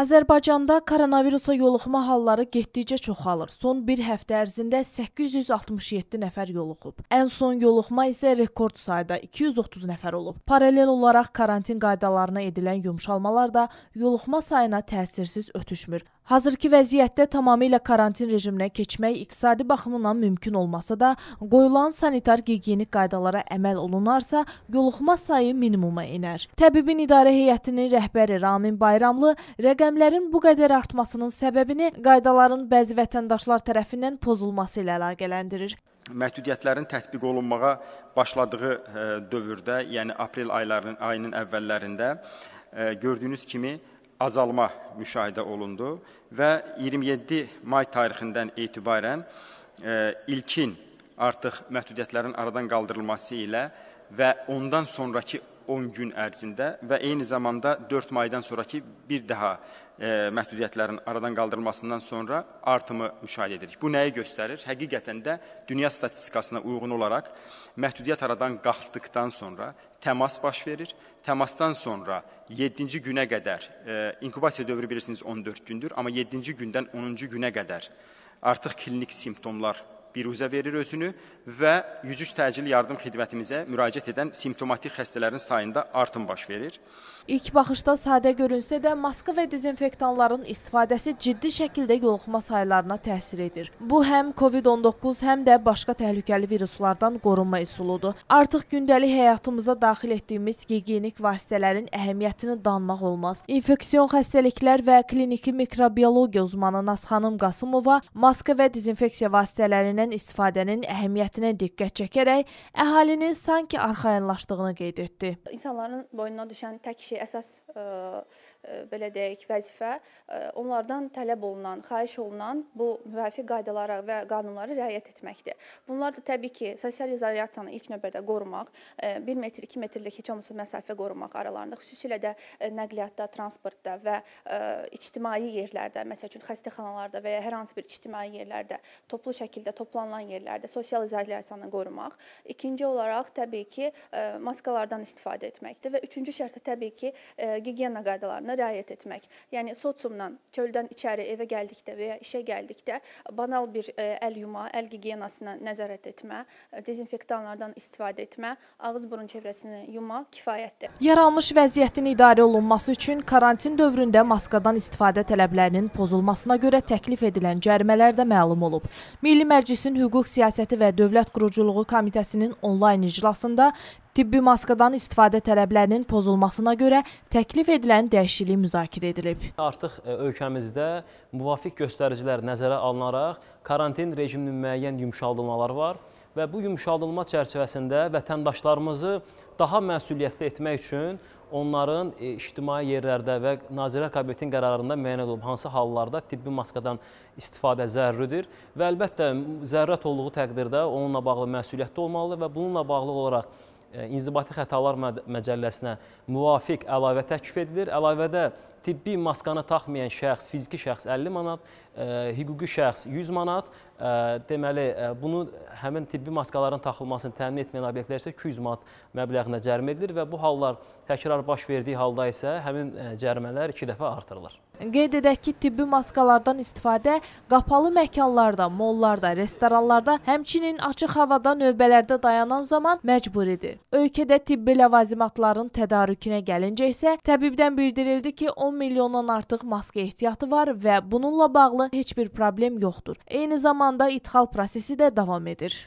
Azərbaycanda koronavirusa yoluxma halları getdikcə çoxalır. Son bir həftə ərzində 867 nəfər yoluxub. Ən son yoluxma isə rekord sayda 230 nəfər olub. Paralel olaraq karantin qaydalarına edilən yumşalmalar da yoluxma sayına təsirsiz ötüşmür. Hazırki vəziyyətdə tamamilə karantin rejiminə keçmək iqtisadi baxımından mümkün olmasa da, qoyulan sanitar gigiyenik qaydalara əməl olunarsa, yoluxma sayı minimuma enər. Təbibin idarə heyətinin rəhbəri Ramin Bayramlı rəqəmlərin bu qədər artmasının səbəbini qaydaların bəzi vətəndaşlar tərəfindən pozulması ilə əlaqələndirir. Məhdudiyyətlərin tətbiq olunmağa başladığı e, dövrdə, yəni aprel aylarının ayının əvvəllərində e, gördüyünüz kimi azalma müşahidə olundu və 27 may tarixindən etibarən ə, e, ilkin artıq məhdudiyyətlərin aradan qaldırılması ilə və ondan sonrakı 10 gün ərzində və eyni zamanda 4 maydan sonrakı bir daha e, məhdudiyyətlərin aradan qaldırılmasından sonra artımı müşahidə edirik. Bu nəyi göstərir? Həqiqətən də dünya statistikasına uyğun olaraq məhdudiyyət aradan qalxdıqdan sonra təmas baş verir. Təmasdan sonra 7-ci günə qədər e, inkubasiya dövrü bilirsiniz 14 gündür, amma 7-ci gündən 10-cu günə qədər artıq klinik simptomlar biruzə verir özünü və 103 təcili yardım xidmətimizə müraciət edən simptomatik xəstələrin sayında artım baş verir. İlk baxışda sadə görünsə də maska və dezinfektanların istifadəsi ciddi şəkildə yoluxma saylarına təsir edir. Bu həm COVID-19, həm də başqa təhlükəli viruslardan qorunma üsuludur. Artıq gündəlik həyatımıza daxil etdiyimiz gigiyenik vasitələrin əhəmiyyətini danmaq olmaz. İnfeksiyon xəstəliklər və kliniki mikrobiologiya uzmanı Nazxanım Qasımova maska və dezinfeksiya vasitələrinə edilən istifadənin əhəmiyyətinə diqqət çəkərək əhalinin sanki arxayınlaşdığını qeyd etdi. İnsanların boynuna düşən tək şey əsas ə, e, e, belə deyək, vəzifə e, onlardan tələb olunan, xahiş olunan bu müvafiq qaydalara və qanunlara riayət etməkdir. Bunlar da təbii ki, sosial izolyasiyanı ilk növbədə qorumaq, 1 metr, 2 metrlik heç olmasa məsafə qorumaq aralarında, xüsusilə də nəqliyyatda, transportda və ictimai yerlərdə, məsəl üçün xəstəxanalarda və ya hər hansı bir ictimai yerlərdə toplu şəkildə, toplu toplanan yerlərdə sosial izolyasiyanı qorumaq, ikinci olaraq təbii ki, e, maskalardan istifadə etməkdir və üçüncü şərtə təbii ki, e, gigiyena qaydalarına riayət etmək. Yəni sosiumdan çöldən içəri evə gəldikdə və ya işə gəldikdə banal bir e, əl yuma, əl gigiyenasına nəzarət etmə, dezinfektanlardan istifadə etmə, ağız-burun çevrəsini yuma kifayətdir. Yaranmış vəziyyətin idarə olunması üçün karantin dövründə maskadan istifadə tələblərinin pozulmasına görə təklif edilən cərimələr də məlum olub. Milli Məclis Məclisin Hüquq Siyasəti və Dövlət Quruculuğu Komitəsinin onlayn iclasında tibbi maskadan istifadə tələblərinin pozulmasına görə təklif edilən dəyişiklik müzakirə edilib. Artıq e, ölkəmizdə müvafiq göstəricilər nəzərə alınaraq karantin rejiminin müəyyən yumşaldılmaları var və bu yumşaldılma çərçivəsində vətəndaşlarımızı daha məsuliyyətli etmək üçün onların e, ictimai yerlərdə və Nazirlər Kabinetinin qərarında müəyyən olub hansı hallarda tibbi maskadan istifadə zəruridir və əlbəttə zərurət olduğu təqdirdə onunla bağlı məsuliyyətli olmalı və bununla bağlı olaraq e, inzibati xətalar məcəlləsinə müvafiq əlavə təklif edilir. Əlavədə tibbi maskanı taxmayan şəxs, fiziki şəxs 50 manat, e, hüquqi şəxs 100 manat, e, deməli e, bunu həmin tibbi maskaların taxılmasını təmin etməyən obyektlər isə 200 manat məbləğinə cərimə edilir və bu hallar təkrar baş verdiyi halda isə həmin cərimələr 2 dəfə artırılır. Qeyd edək ki, tibbi maskalardan istifadə qapalı məkanlarda, mollarda, restoranlarda, həmçinin açıq havada növbələrdə dayanan zaman məcburidir. Ölkədə tibbi ləvazimatların tədarükünə gəlincə isə təbibdən bildirildi ki, 10 10 milyondan artıq maska ehtiyatı var və bununla bağlı heç bir problem yoxdur. Eyni zamanda ixal prosesi də davam edir.